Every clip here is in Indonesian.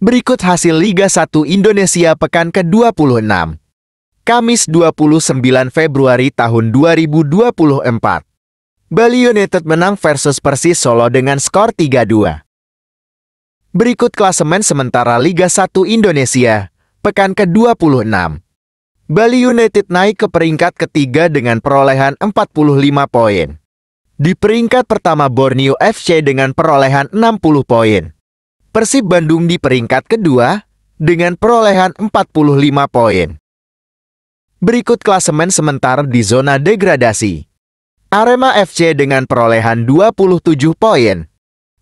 Berikut hasil Liga 1 Indonesia pekan ke-26. Kamis 29 Februari tahun 2024. Bali United menang versus Persis Solo dengan skor 3-2. Berikut klasemen sementara Liga 1 Indonesia, pekan ke-26. Bali United naik ke peringkat ketiga dengan perolehan 45 poin. Di peringkat pertama Borneo FC dengan perolehan 60 poin. Persib Bandung di peringkat kedua dengan perolehan 45 poin. Berikut klasemen sementara di zona degradasi. Arema FC dengan perolehan 27 poin.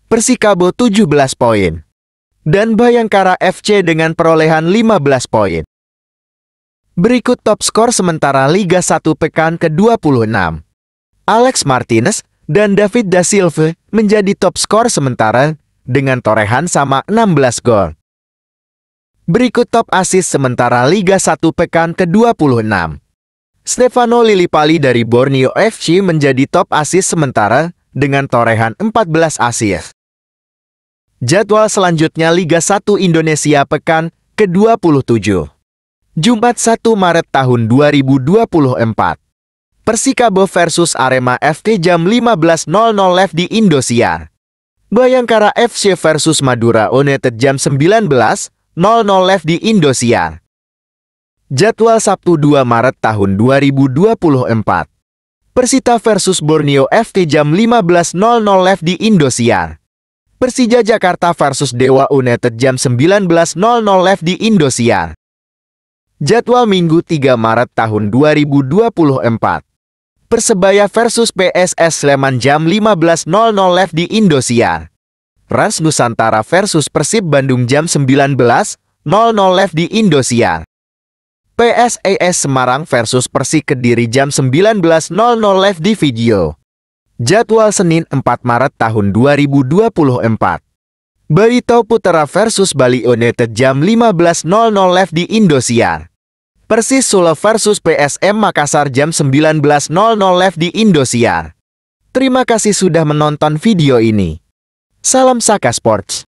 Persikabo 17 poin. Dan Bayangkara FC dengan perolehan 15 poin. Berikut top skor sementara Liga 1 pekan ke-26. Alex Martinez dan David Da Silva menjadi top skor sementara dengan torehan sama 16 gol. Berikut top asis sementara Liga 1 pekan ke-26. Stefano Lillipali dari Borneo FC menjadi top asis sementara dengan torehan 14 asis. Jadwal selanjutnya Liga 1 Indonesia pekan ke-27. Jumat 1 Maret tahun 2024. Persikabo versus Arema FK jam 15.00 live di Indosiar. Bayangkara FC versus Madura United jam 19.00 live di Indosiar. Jadwal Sabtu 2 Maret tahun 2024. Persita versus Borneo FC jam 15.00 live di Indosiar. Persija Jakarta versus Dewa United jam 19.00 live di Indosiar. Jadwal Minggu 3 Maret tahun 2024. Persebaya versus PSS Sleman jam 15.00 live di Indosiar. Rans Nusantara versus Persib Bandung jam 19.00 live di Indosiar. PSAS Semarang versus Persik Kediri jam 19.00 live di video. Jadwal Senin 4 Maret tahun 2024. Barito Putera versus Bali United jam 15.00 live di Indosiar. Persis Solo versus PSM Makassar jam 19.00 live di Indosiar. Terima kasih sudah menonton video ini. Salam Saka Sports.